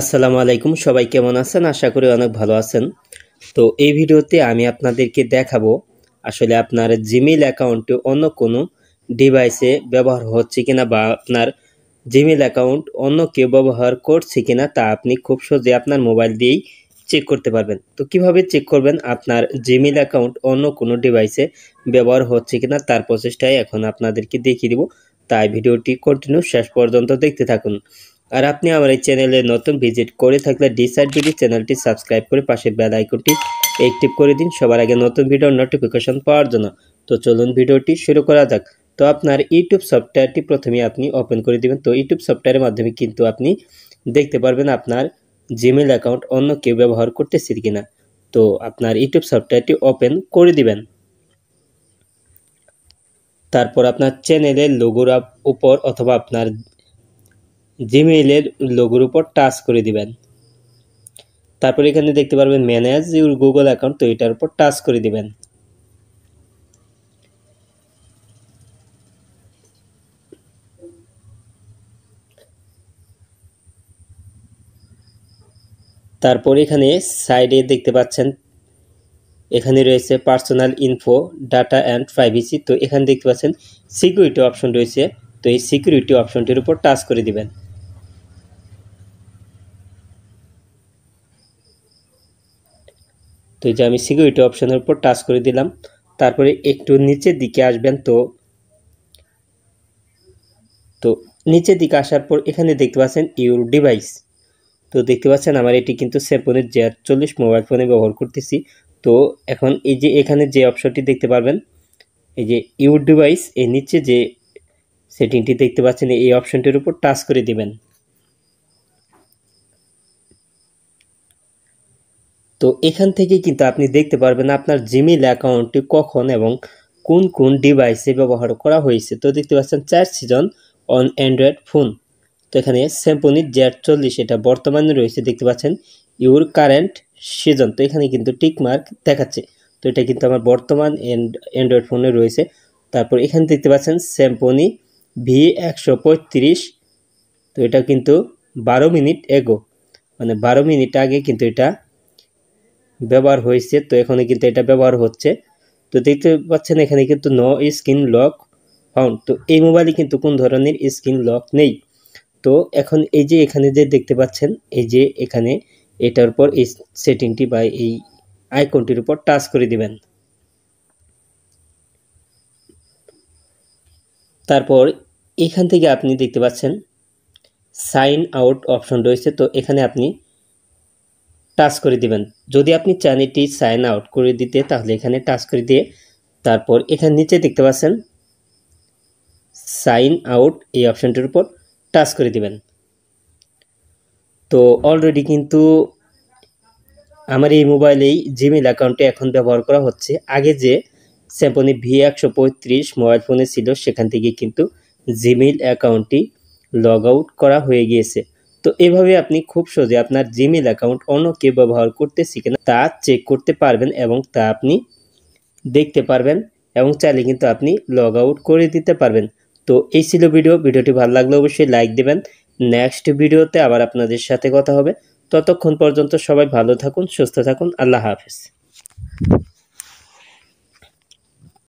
আসসালামু আলাইকুম সবাই কেমন আছেন আশা করি অনেক ভালো আছেন তো এই ভিডিওতে আমি আপনাদেরকে দেখাবো আসলে আপনার জিমেল অ্যাকাউন্টে অন্য কোনো ডিভাইসে ব্যবহার হচ্ছে কিনা বা আপনার জিমেল অ্যাকাউন্ট অন্য কেউ ব্যবহার করছে কিনা তা আপনি খুব সহজে আপনার মোবাইল দিয়েই চেক করতে পারবেন তো কিভাবে চেক করবেন আপনার জিমেল অ্যাকাউন্ট অন্য কোনো ডিভাইসে ব্যবহার হচ্ছে কিনা তার প্রচেষ্টায় এখন আপনাদেরকে দেখিয়ে দিব তাই ভিডিওটি কন্টিনিউ শেষ পর্যন্ত দেখতে থাকুন আর আপনি আমার এই চ্যানেলে নতুন ভিজিট করে থাকলে ডিসাইডবিডি চ্যানেলটি সাবস্ক্রাইব করে পাশের বেল আইকনটি অ্যাক্টিভ করে দিন সবার আগে নতুন ভিডিওর নোটিফিকেশন পাওয়ার জন্য তো চলুন ভিডিওটি শুরু করা যাক তো আপনার ইউটিউব সফটওয়্যারটি প্রথমে আপনি ওপেন করে দেবেন তো ইউটিউব সফটওয়্যারের মাধ্যমে কিন্তু আপনি দেখতে পারবেন আপনার জিমেল অ্যাকাউন্ট অন্য কেউ ব্যবহার করতেছে কিনা তো আপনার ইউটিউব সফটওয়্যারটি ওপেন করে দিবেন তারপর আপনার চ্যানেলের লোগোর উপর অথবা আপনার জিমেইলের লোগোর উপর টাচ করে দিবেন তারপর এখানে দেখতে পারবেন ম্যানেজ ইউর গুগল অ্যাকাউন্ট তো এটার উপর টাচ করে দিবেন তারপর এখানে সাইডে দেখতে পাচ্ছেন এখানে রয়েছে personal info data and privacy তো এখানে দেখতে পাচ্ছেন সিকিউরিটি অপশন রয়েছে তো এই সিকিউরিটি অপশনটির উপর টাচ করে দিবেন তো যে আমি সিকিউরিটি অপশানের উপর টাচ করে দিলাম তারপরে একটু নিচের দিকে আসবেন তো তো নিচের দিকে আসার পর এখানে দেখতে পাচ্ছেন ইউর ডিভাইস তো দেখতে পাচ্ছেন আমার এটি কিন্তু সেপনের জেয়ার চল্লিশ মোবাইল ফোনে ব্যবহার করতেছি তো এখন এই যে এখানে যে অপশনটি দেখতে পারবেন এই যে ইউর ডিভাইস এর নিচে যে সেটিংটি দেখতে পাচ্ছেন এই অপশনটির উপর টাচ করে দিবেন তো এখান থেকে কিন্তু আপনি দেখতে পারবেন আপনার জিমেল অ্যাকাউন্টটি কখন এবং কোন কোন ডিভাইসে ব্যবহার করা হয়েছে তো দেখতে পাচ্ছেন চার সিজন অন অ্যান্ড্রয়েড ফোন তো এখানে স্যাম্পনি জ্যাট চল্লিশ এটা বর্তমানে রয়েছে দেখতে পাচ্ছেন ইউর কারেন্ট সিজন তো এখানে কিন্তু টিকমার্ক দেখাচ্ছে তো এটা কিন্তু আমার বর্তমান অ্যান্ড্রয়েড ফোনে রয়েছে তারপর এখানে দেখতে পাচ্ছেন স্যাম্পনি ভি একশো পঁয়ত্রিশ তো এটা কিন্তু বারো মিনিট এগো মানে বারো মিনিট আগে কিন্তু এটা ব্যবহার হয়েছে তো এখানে কিন্তু এটা ব্যবহার হচ্ছে তো দেখতে পাচ্ছেন এখানে কিন্তু নো স্ক্রিন লক হন তো এই মোবাইলে কিন্তু কোন ধরনের স্ক্রিন লক নেই তো এখন এই যে এখানে যে দেখতে পাচ্ছেন এই যে এখানে এটার পর এই সেটিংটি বা এই আইকনটির উপর টাচ করে দিবেন তারপর এখান থেকে আপনি দেখতে পাচ্ছেন সাইন আউট অপশন রয়েছে তো এখানে আপনি টাচ করে দিবেন যদি আপনি চান এটি সাইন আউট করে দিতে তাহলে এখানে টাচ করে দিয়ে তারপর এখানে নিচে দেখতে পাচ্ছেন সাইন আউট এই অপশানটির উপর টাচ করে দিবেন তো অলরেডি কিন্তু আমার এই মোবাইলেই জিমেল অ্যাকাউন্টে এখন ব্যবহার করা হচ্ছে আগে যে স্যাম্পনি ভি একশো পঁয়ত্রিশ মোবাইল ফোনে ছিল সেখান থেকে কিন্তু জিমেল অ্যাকাউন্টটি লগ আউট করা হয়ে গিয়েছে তো এভাবে আপনি খুব সহজে আপনার জিমেল অ্যাকাউন্ট অন্য কেউ ব্যবহার করতেছি কিনা তা চেক করতে পারবেন এবং তা আপনি দেখতে পারবেন এবং চাইলে কিন্তু আপনি লগ আউট করে দিতে পারবেন তো এই ছিল ভিডিও ভিডিওটি ভালো লাগলে অবশ্যই লাইক দেবেন নেক্সট ভিডিওতে আবার আপনাদের সাথে কথা হবে ততক্ষণ পর্যন্ত সবাই ভালো থাকুন সুস্থ থাকুন আল্লাহ হাফিজ